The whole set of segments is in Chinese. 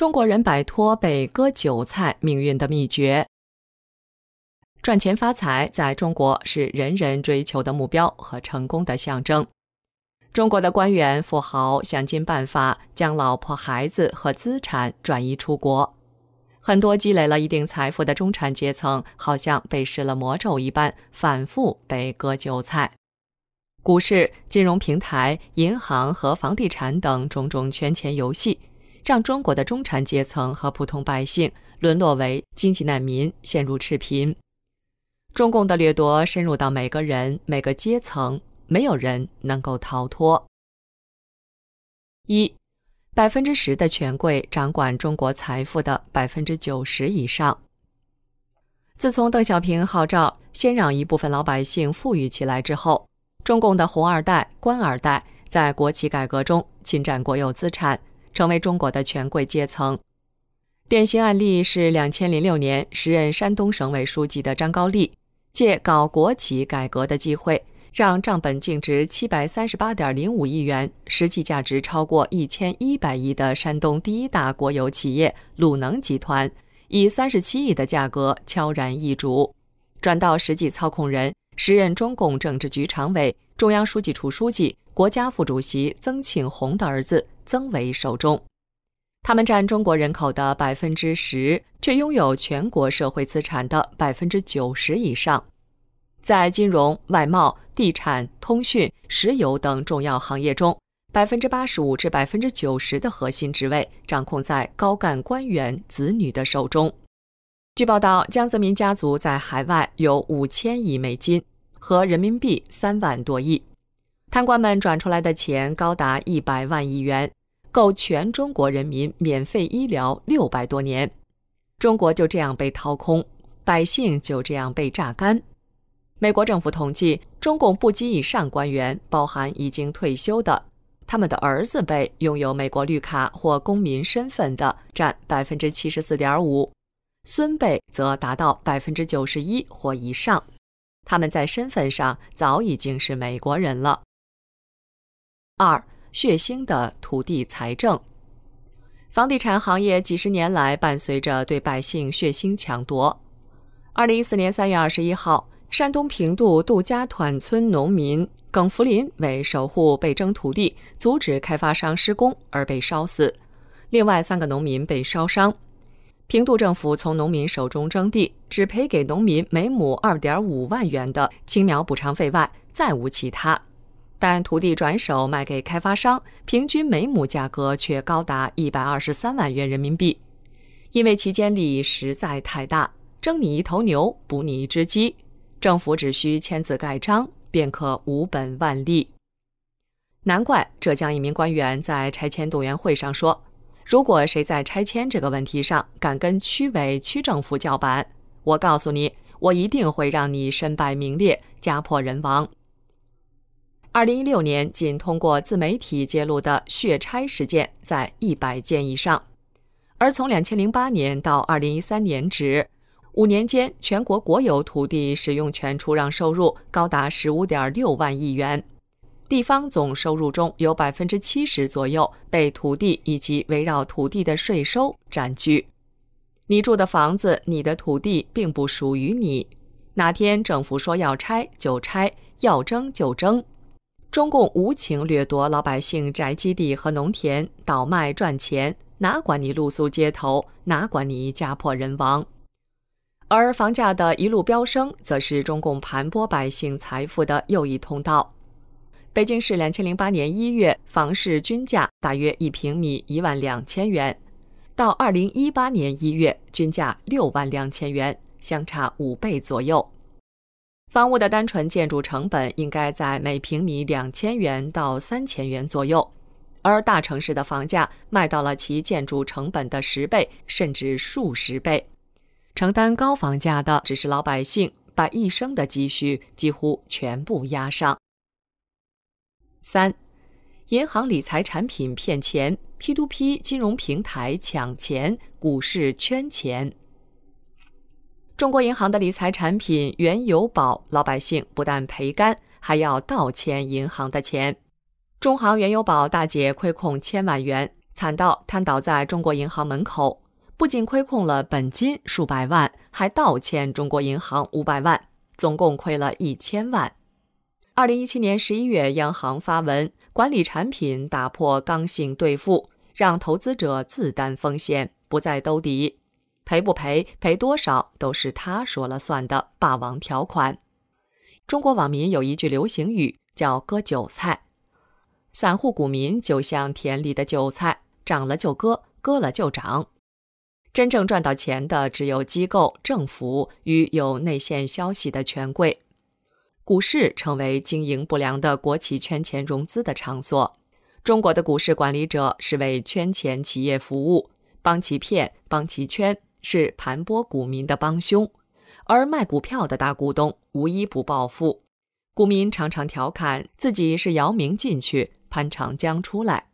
中国人摆脱被割韭菜命运的秘诀。赚钱发财在中国是人人追求的目标和成功的象征。中国的官员富豪想尽办法将老婆孩子和资产转移出国，很多积累了一定财富的中产阶层，好像被施了魔咒一般，反复被割韭菜。股市、金融平台、银行和房地产等种种圈钱游戏。让中国的中产阶层和普通百姓沦落为经济难民，陷入赤贫。中共的掠夺深入到每个人、每个阶层，没有人能够逃脱。一百分之十的权贵掌管中国财富的百分之九十以上。自从邓小平号召先让一部分老百姓富裕起来之后，中共的“红二代”“官二代”在国企改革中侵占国有资产。成为中国的权贵阶层。典型案例是两千零六年，时任山东省委书记的张高丽，借搞国企改革的机会，让账本净值七百三十八点零五亿元，实际价值超过一千一百亿的山东第一大国有企业鲁能集团，以三十七亿的价格悄然易主，转到实际操控人，时任中共政治局常委、中央书记处书记。国家副主席曾庆红的儿子曾维手中，他们占中国人口的百分之十，却拥有全国社会资产的百分之九十以上。在金融、外贸、地产、通讯、石油等重要行业中，百分之八十五至百分之九十的核心职位掌控在高干官员子女的手中。据报道，江泽民家族在海外有五千亿美金和人民币三万多亿。贪官们转出来的钱高达一百万亿元，够全中国人民免费医疗六百多年。中国就这样被掏空，百姓就这样被榨干。美国政府统计，中共部级以上官员（包含已经退休的），他们的儿子辈拥有美国绿卡或公民身份的占百分之七十四点五，孙辈则达到百分之九十一或以上。他们在身份上早已经是美国人了。二、血腥的土地财政。房地产行业几十年来伴随着对百姓血腥抢夺。二零一四年三月二十一号，山东平度杜家疃村农民耿福林为守护被征土地，阻止开发商施工而被烧死，另外三个农民被烧伤。平度政府从农民手中征地，只赔给农民每亩二点五万元的青苗补偿费外，再无其他。但土地转手卖给开发商，平均每亩价格却高达一百二十三万元人民币，因为其间利益实在太大，争你一头牛，补你一只鸡，政府只需签字盖章，便可无本万利。难怪浙江一名官员在拆迁动员会上说：“如果谁在拆迁这个问题上敢跟区委区政府叫板，我告诉你，我一定会让你身败名裂，家破人亡。”二零一六年，仅通过自媒体揭露的血拆事件在一百件以上。而从两千零八年到二零一三年止，五年间，全国国有土地使用权出让收入高达十五点六万亿元，地方总收入中有百分之七十左右被土地以及围绕土地的税收占据。你住的房子，你的土地并不属于你，哪天政府说要拆就拆，要征就征。中共无情掠夺老百姓宅基地和农田，倒卖赚钱，哪管你露宿街头，哪管你家破人亡。而房价的一路飙升，则是中共盘剥百姓财富的又一通道。北京市两千零八年一月房市均价大约一平米一万两千元，到二零一八年一月均价六万两千元，相差五倍左右。房屋的单纯建筑成本应该在每平米两千元到三千元左右，而大城市的房价卖到了其建筑成本的十倍甚至数十倍。承担高房价的只是老百姓，把一生的积蓄几乎全部押上。三，银行理财产品骗钱 p to p 金融平台抢钱，股市圈钱。中国银行的理财产品“原油宝”，老百姓不但赔干，还要倒欠银行的钱。中行“原油宝”大姐亏空千万元，惨到瘫倒在中国银行门口，不仅亏空了本金数百万，还倒欠中国银行五百万，总共亏了一千万。二零一七年十一月，央行发文，管理产品打破刚性兑付，让投资者自担风险，不再兜底。赔不赔，赔多少都是他说了算的霸王条款。中国网民有一句流行语叫“割韭菜”，散户股民就像田里的韭菜，涨了就割，割了就涨。真正赚到钱的只有机构、政府与有内线消息的权贵。股市成为经营不良的国企圈钱融资的场所。中国的股市管理者是为圈钱企业服务，帮其骗，帮其圈。是盘剥股民的帮凶，而卖股票的大股东无一不暴富。股民常常调侃自己是姚明进去，潘长江出来。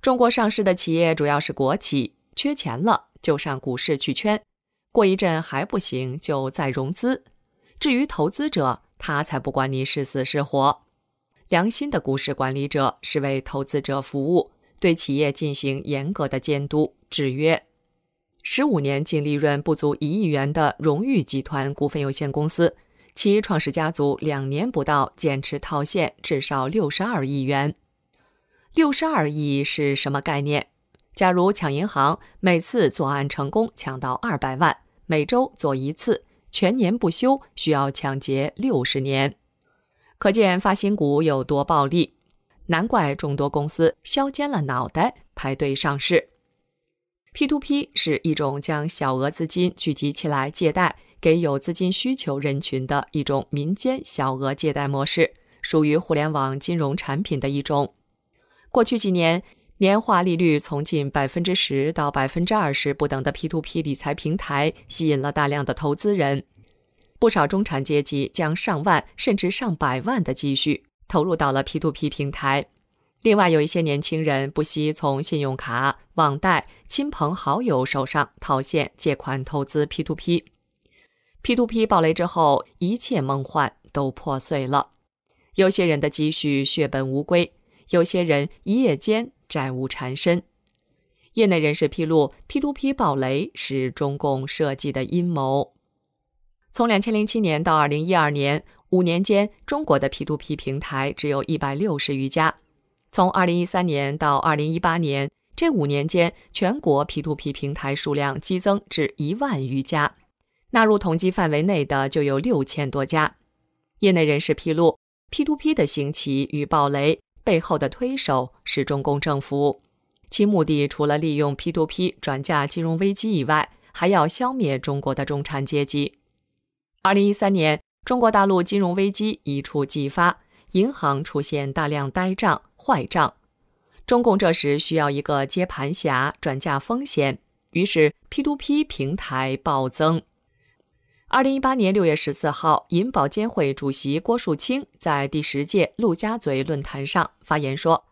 中国上市的企业主要是国企，缺钱了就上股市去圈，过一阵还不行就再融资。至于投资者，他才不管你是死是活。良心的股市管理者是为投资者服务，对企业进行严格的监督制约。十五年净利润不足一亿元的荣誉集团股份有限公司，其创始家族两年不到减持套现至少六十二亿元。六十二亿是什么概念？假如抢银行，每次作案成功抢到二百万，每周做一次，全年不休，需要抢劫六十年。可见发新股有多暴利，难怪众多公司削尖了脑袋排队上市。P2P 是一种将小额资金聚集起来借贷给有资金需求人群的一种民间小额借贷模式，属于互联网金融产品的一种。过去几年，年化利率从近百分之十到百分之二十不等的 P2P 理财平台吸引了大量的投资人，不少中产阶级将上万甚至上百万的积蓄投入到了 P2P 平台。另外有一些年轻人不惜从信用卡、网贷、亲朋好友手上套现借款投资 P2P，P2P 暴雷之后，一切梦幻都破碎了。有些人的积蓄血本无归，有些人一夜间债务缠身。业内人士披露，P2P 暴雷是中共设计的阴谋。从两千零七年到二零一二年五年间，中国的 P2P 平台只有一百六十余家。从二零一三年到二零一八年，这五年间，全国 P2P 平台数量激增至一万余家，纳入统计范围内的就有六千多家。业内人士披露，P2P 的兴起与暴雷背后的推手是中共政府，其目的除了利用 P2P 转嫁金融危机以外，还要消灭中国的中产阶级。二零一三年，中国大陆金融危机一触即发，银行出现大量呆账。坏账，中共这时需要一个接盘侠转嫁风险，于是 P2P 平台暴增。二零一八年六月十四号，银保监会主席郭树清在第十届陆家嘴论坛上发言说：“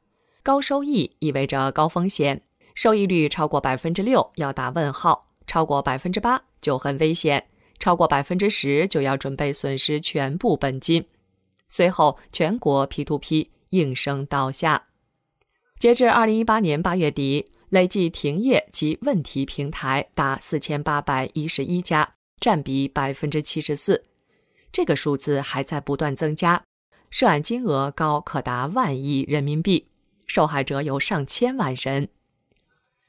高收益意味着高风险，收益率超过百分之六要打问号，超过百分之八就很危险，超过百分之十就要准备损失全部本金。”随后，全国 P2P。应声倒下。截至二零一八年八月底，累计停业及问题平台达四千八百一十一家，占比百分之七十四。这个数字还在不断增加，涉案金额高可达万亿人民币，受害者有上千万人。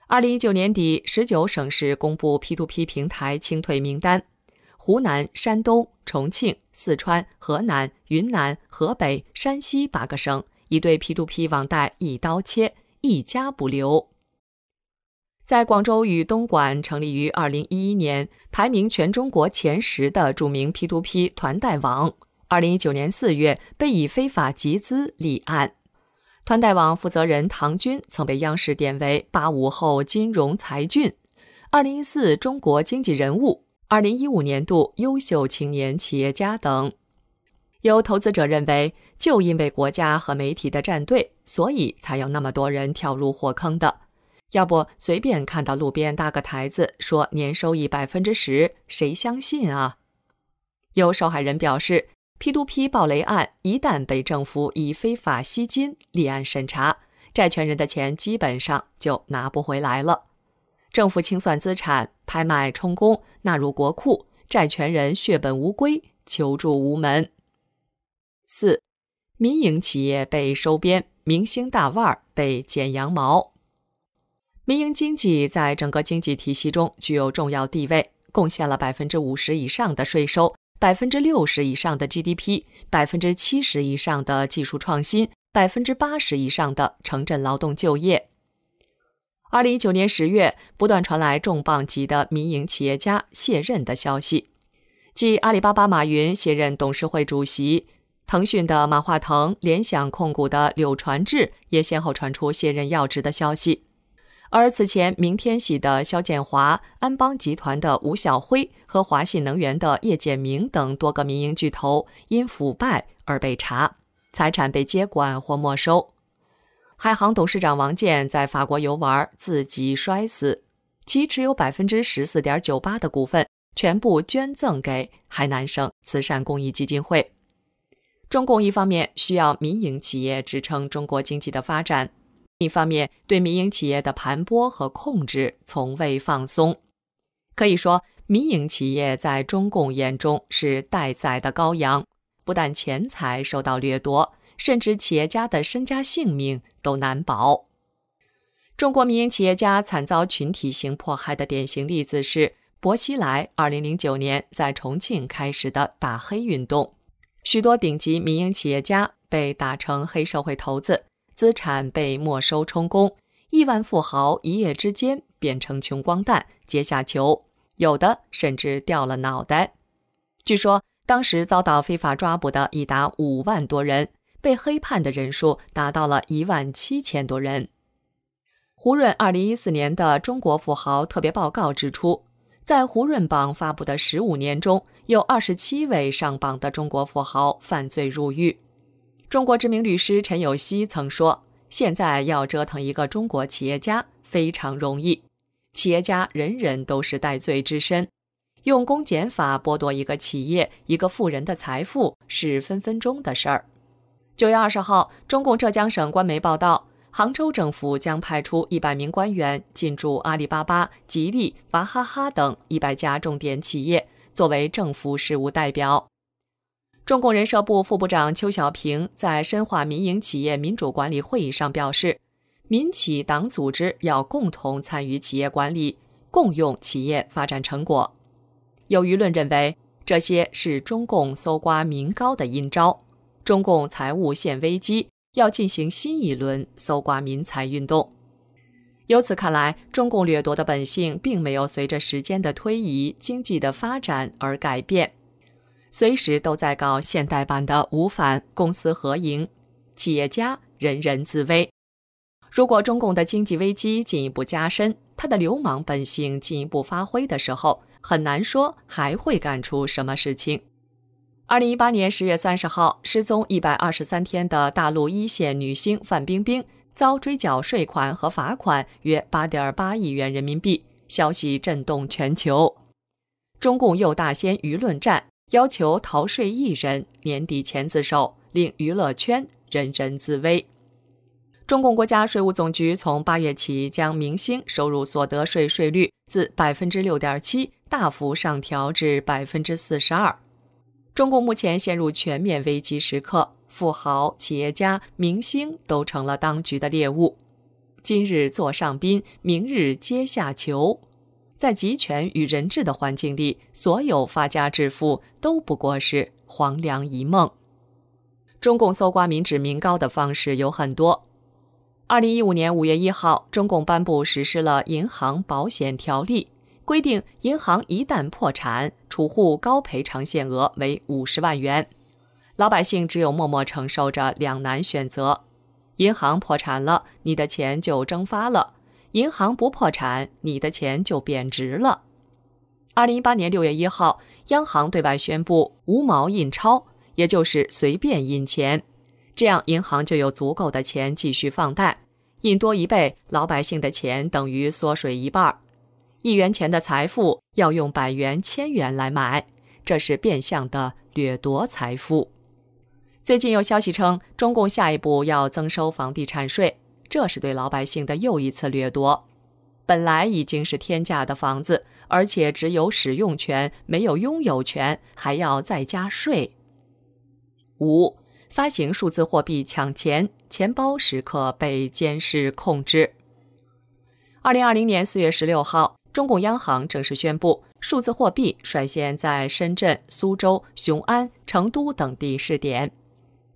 二零一九年底，十九省市公布 P to P 平台清退名单，湖南、山东、重庆、四川、河南、云南、河北、山西八个省。一对 P to P 网贷一刀切，一家不留。在广州与东莞成立于二零一一年，排名全中国前十的著名 P to P 团贷网，二零一九年四月被以非法集资立案。团贷网负责人唐军曾被央视点为“八五后金融才俊”，二零一四中国经济人物，二零一五年度优秀青年企业家等。有投资者认为，就因为国家和媒体的站队，所以才有那么多人跳入火坑的。要不随便看到路边搭个台子，说年收益百分之十，谁相信啊？有受害人表示，P2P 暴雷案一旦被政府以非法吸金立案审查，债权人的钱基本上就拿不回来了。政府清算资产、拍卖充公、纳入国库，债权人血本无归，求助无门。四，民营企业被收编，明星大腕儿被剪羊毛。民营经济在整个经济体系中具有重要地位，贡献了百分之五十以上的税收，百分之六十以上的 GDP，百分之七十以上的技术创新，百分之八十以上的城镇劳动就业。二零一九年十月，不断传来重磅级的民营企业家卸任的消息，继阿里巴巴马云卸任董事会主席。腾讯的马化腾、联想控股的柳传志也先后传出卸任要职的消息，而此前，明天喜的肖建华、安邦集团的吴晓辉和华信能源的叶建明等多个民营巨头因腐败而被查，财产被接管或没收。海航董事长王健在法国游玩，自己摔死，其持有百分之十四点九八的股份全部捐赠给海南省慈善公益基金会。中共一方面需要民营企业支撑中国经济的发展，另一方面对民营企业的盘剥和控制从未放松。可以说，民营企业在中共眼中是待宰的羔羊，不但钱财受到掠夺，甚至企业家的身家性命都难保。中国民营企业家惨遭群体性迫害的典型例子是薄熙来二零零九年在重庆开始的打黑运动。许多顶级民营企业家被打成黑社会头子，资产被没收充公，亿万富豪一夜之间变成穷光蛋、阶下囚，有的甚至掉了脑袋。据说当时遭到非法抓捕的已达五万多人，被黑判的人数达到了一万七千多人。胡润二零一四年的《中国富豪特别报告》指出，在胡润榜发布的十五年中，有二十七位上榜的中国富豪犯罪入狱。中国知名律师陈有希曾说：“现在要折腾一个中国企业家非常容易，企业家人人都是戴罪之身，用公检法剥夺一个企业、一个富人的财富是分分钟的事儿。”九月二十号，中共浙江省官媒报道，杭州政府将派出一百名官员进驻阿里巴巴、吉利、娃哈哈等一百家重点企业。作为政府事务代表，中共人社部副部长邱小平在深化民营企业民主管理会议上表示，民企党组织要共同参与企业管理，共用企业发展成果。有舆论认为，这些是中共搜刮民膏的阴招。中共财务现危机，要进行新一轮搜刮民财运动。由此看来，中共掠夺的本性并没有随着时间的推移、经济的发展而改变，随时都在搞现代版的“无反公私合营”，企业家人人自危。如果中共的经济危机进一步加深，他的流氓本性进一步发挥的时候，很难说还会干出什么事情。二零一八年十月三十号，失踪一百二十三天的大陆一线女星范冰冰。遭追缴税款和罚款约八点八亿元人民币，消息震动全球。中共又大掀舆论战，要求逃税艺人年底前自首，令娱乐圈人人自危。中共国家税务总局从八月起将明星收入所得税税率自百分之六点七大幅上调至百分之四十二。中共目前陷入全面危机时刻。富豪、企业家、明星都成了当局的猎物，今日坐上宾，明日阶下囚。在集权与人治的环境里，所有发家致富都不过是黄粱一梦。中共搜刮民脂民膏的方式有很多。二零一五年五月一号，中共颁布实施了银行保险条例，规定银行一旦破产，储户高赔偿限额为五十万元。老百姓只有默默承受着两难选择：银行破产了，你的钱就蒸发了；银行不破产，你的钱就贬值了。二零一八年六月一号，央行对外宣布无毛印钞，也就是随便印钱，这样银行就有足够的钱继续放贷，印多一倍，老百姓的钱等于缩水一半。一元钱的财富要用百元、千元来买，这是变相的掠夺财富。最近有消息称，中共下一步要增收房地产税，这是对老百姓的又一次掠夺。本来已经是天价的房子，而且只有使用权，没有拥有权，还要再加税。五、发行数字货币抢钱，钱包时刻被监视控制。二零二零年四月十六号，中共央行正式宣布，数字货币率先在深圳、苏州、雄安、成都等地试点。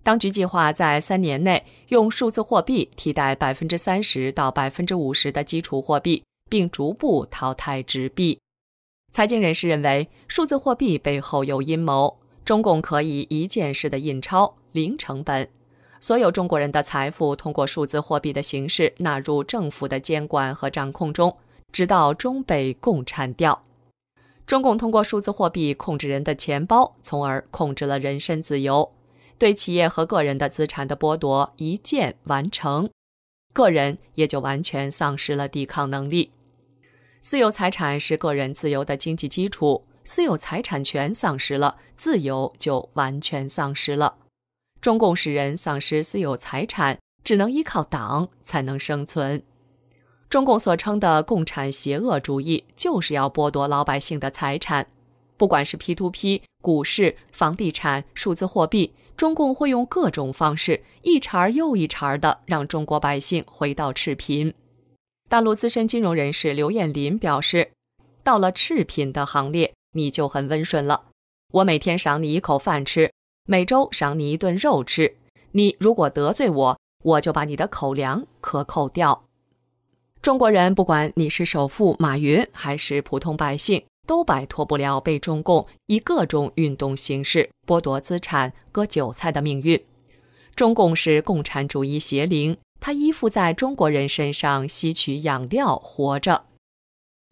当局计划在三年内用数字货币替代百分之三十到百分之五十的基础货币，并逐步淘汰纸币。财经人士认为，数字货币背后有阴谋，中共可以一键式的印钞，零成本。所有中国人的财富通过数字货币的形式纳入政府的监管和掌控中，直到中被共产掉。中共通过数字货币控制人的钱包，从而控制了人身自由。对企业和个人的资产的剥夺一键完成，个人也就完全丧失了抵抗能力。私有财产是个人自由的经济基础，私有财产权丧失了，自由就完全丧失了。中共使人丧失私有财产，只能依靠党才能生存。中共所称的共产邪恶主义，就是要剥夺老百姓的财产，不管是 P to P、股市、房地产、数字货币。中共会用各种方式，一茬又一茬的让中国百姓回到赤贫。大陆资深金融人士刘彦林表示：“到了赤贫的行列，你就很温顺了。我每天赏你一口饭吃，每周赏你一顿肉吃。你如果得罪我，我就把你的口粮克扣掉。”中国人不管你是首富马云，还是普通百姓。都摆脱不了被中共以各种运动形式剥夺资产、割韭菜的命运。中共是共产主义邪灵，它依附在中国人身上吸取养料活着。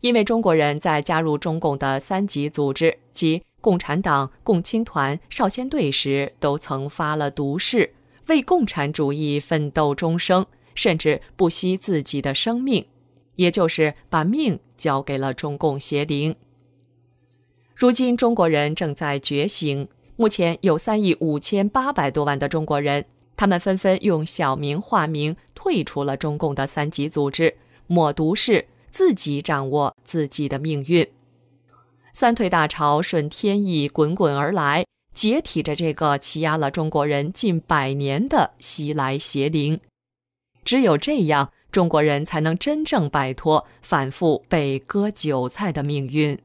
因为中国人在加入中共的三级组织，即共产党、共青团、少先队时，都曾发了毒誓，为共产主义奋斗终生，甚至不惜自己的生命，也就是把命交给了中共邪灵。如今，中国人正在觉醒。目前有三亿五千八百多万的中国人，他们纷纷用小名化名退出了中共的三级组织，抹毒誓，自己掌握自己的命运。三退大潮顺天意滚滚而来，解体着这个欺压了中国人近百年的西来邪灵。只有这样，中国人才能真正摆脱反复被割韭菜的命运。